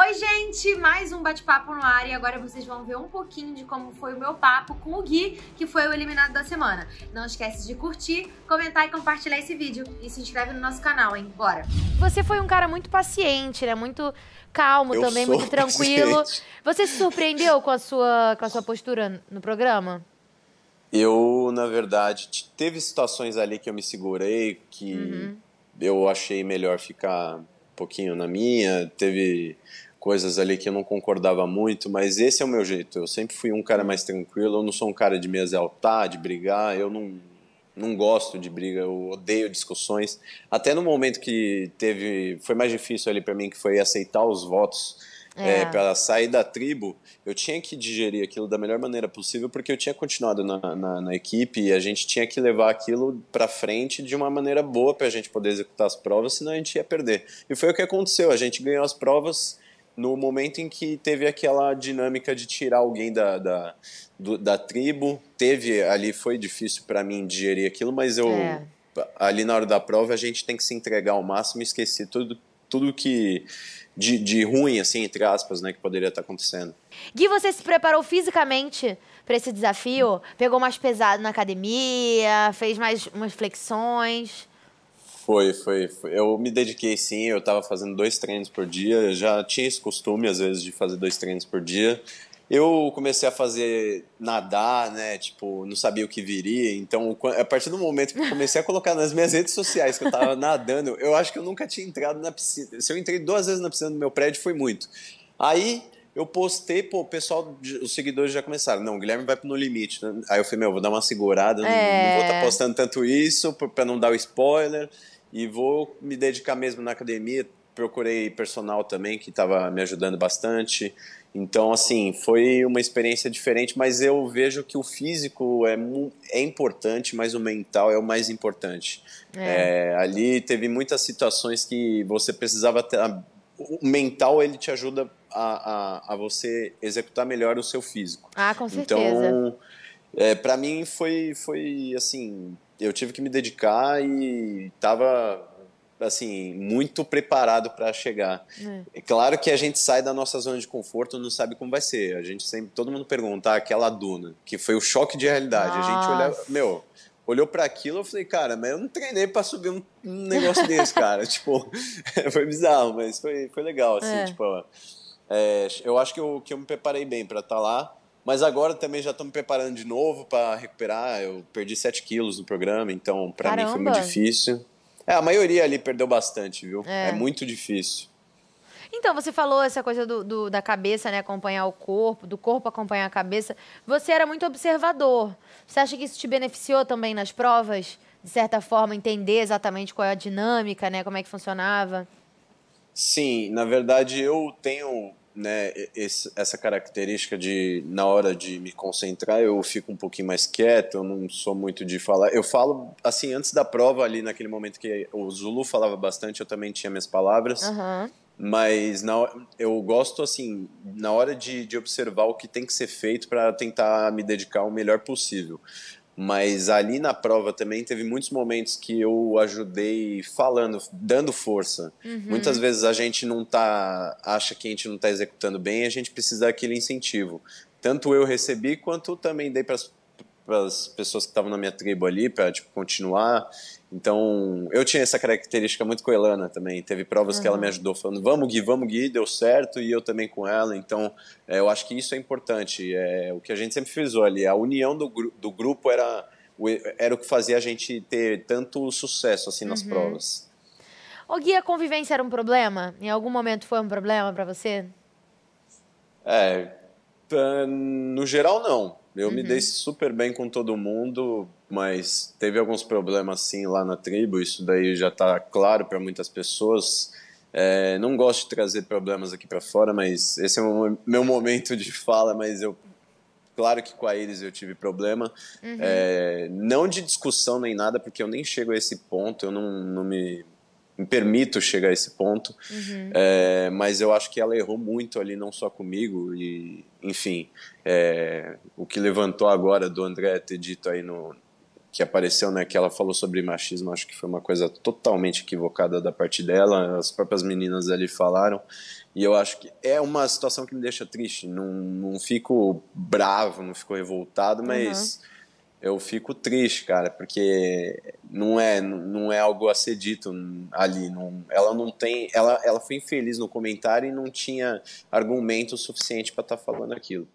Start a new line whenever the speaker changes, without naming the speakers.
Oi, gente! Mais um bate-papo no ar e agora vocês vão ver um pouquinho de como foi o meu papo com o Gui, que foi o eliminado da semana. Não esquece de curtir, comentar e compartilhar esse vídeo. E se inscreve no nosso canal, hein? Bora! Você foi um cara muito paciente, né? Muito calmo Eu também, muito tranquilo. Paciente. Você se surpreendeu com a sua, com a sua postura no programa?
Eu, na verdade, teve situações ali que eu me segurei, que uhum. eu achei melhor ficar um pouquinho na minha. Teve coisas ali que eu não concordava muito, mas esse é o meu jeito. Eu sempre fui um cara mais tranquilo, eu não sou um cara de me exaltar, de brigar, eu não, não gosto de briga, eu odeio discussões. Até no momento que teve, foi mais difícil ali para mim, que foi aceitar os votos é. é eh, para sair da tribo, eu tinha que digerir aquilo da melhor maneira possível, porque eu tinha continuado na, na, na equipe e a gente tinha que levar aquilo para frente de uma maneira boa para a gente poder executar as provas, senão a gente ia perder. E foi o que aconteceu, a gente ganhou as provas no momento em que teve aquela dinâmica de tirar alguém da, da, do, da tribo, teve ali, foi difícil para mim digerir aquilo, mas eu, é. ali na hora da prova, a gente tem que se entregar ao máximo e esquecer tudo, tudo que. De, de ruim, assim, entre aspas, né, que poderia estar tá acontecendo.
Gui, você se preparou fisicamente para esse desafio? Pegou mais pesado na academia? Fez mais umas flexões?
Foi, foi, foi, Eu me dediquei sim, eu estava fazendo dois treinos por dia, eu já tinha esse costume às vezes de fazer dois treinos por dia. Eu comecei a fazer nadar, né? Tipo, não sabia o que viria. Então, a partir do momento que eu comecei a colocar nas minhas redes sociais que eu estava nadando, eu acho que eu nunca tinha entrado na piscina. Se eu entrei duas vezes na piscina do meu prédio, foi muito. Aí eu postei, pô, o pessoal, os seguidores já começaram. Não, o Guilherme vai no limite. Né? Aí eu falei, meu, vou dar uma segurada, é... não, vou estar tá é. postando tanto isso para não dar o spoiler e vou me dedicar mesmo na academia. Procurei personal também, que estava me ajudando bastante. Então, assim, foi uma experiência diferente, mas eu vejo que o físico é, é importante, mas o mental é o mais importante. É. É, ali teve muitas situações que você precisava ter. A, o mental ele te ajuda a, a, a, você executar melhor o seu físico.
Ah, com certeza. Então,
é, para mim foi, foi assim eu tive que me dedicar e estava assim muito preparado para chegar. É. é. claro que a gente sai da nossa zona de conforto, não sabe como vai ser. A gente sempre todo mundo pergunta ah, aquela duna, que foi o choque de realidade. Nossa. A gente olha, meu, olhou para aquilo, eu falei, cara, mas eu não treinei para subir um negócio desse, cara. tipo, foi bizarro, mas foi, foi legal assim, é. tipo, é, eu acho que eu, que eu me preparei bem para estar tá lá mas agora também já estou me preparando de novo para recuperar. Eu perdi 7 quilos no programa, então para mim foi muito difícil. É, a maioria ali perdeu bastante, viu? É, é muito difícil.
Então, você falou essa coisa do, do, da cabeça, né? Acompanhar o corpo, do corpo acompanhar a cabeça. Você era muito observador. Você acha que isso te beneficiou também nas provas? De certa forma, entender exatamente qual é a dinâmica, né? Como é que funcionava?
Sim, na verdade eu tenho né, esse, essa característica de, na hora de me concentrar, eu fico um pouquinho mais quieto, eu não sou muito de falar. Eu falo, assim, antes da prova, ali naquele momento que o Zulu falava bastante, eu também tinha minhas palavras. Uhum. Mas na, eu gosto, assim, na hora de, de observar o que tem que ser feito para tentar me dedicar o melhor possível. Mas ali na prova também teve muitos momentos que eu ajudei falando, dando força. Uhum. Muitas vezes a gente não tá, acha que a gente não está executando bem, a gente precisa daquele incentivo. Tanto eu recebi quanto também dei para as para as pessoas que estavam na minha tribo ali, para tipo, continuar. Então, eu tinha essa característica muito com a Elana também. Teve provas uhum. que ela me uhum. ajudou, falando: vamos, Gui, vamos, Gui, deu certo, e eu também com ela. Então, é, eu acho que isso é importante. É, o que a gente sempre frisou ali: a união do, do grupo era, era o que fazia a gente ter tanto sucesso assim nas uhum. provas.
Ô, Gui, a convivência era um problema? Em algum momento foi um problema para você?
É, no geral, não. Eu uhum. me dei uhum. super bem com todo mundo, mas teve alguns problemas sim lá na tribo, isso daí já está claro para muitas pessoas. É, não gosto de trazer problemas aqui para fora, mas esse é o meu momento de fala, mas eu claro que com a Iris eu tive problema, uhum. é, não de discussão nem nada, porque eu nem chego a esse ponto, eu não, não me me permito chegar a esse ponto. Uhum. É, mas eu acho que ela errou muito ali, não só comigo. E, enfim, é, o que levantou agora do André ter dito aí no que apareceu, né, que ela falou sobre machismo, acho que foi uma coisa totalmente equivocada da parte dela, as próprias meninas ali falaram, e eu acho que é uma situação que me deixa triste, não, não fico bravo, não fico revoltado, mas uhum eu fico triste, cara, porque não é, não é algo a ser dito ali. Não, ela não tem. Ela, ela foi infeliz no comentário e não tinha argumento suficiente para estar tá falando aquilo.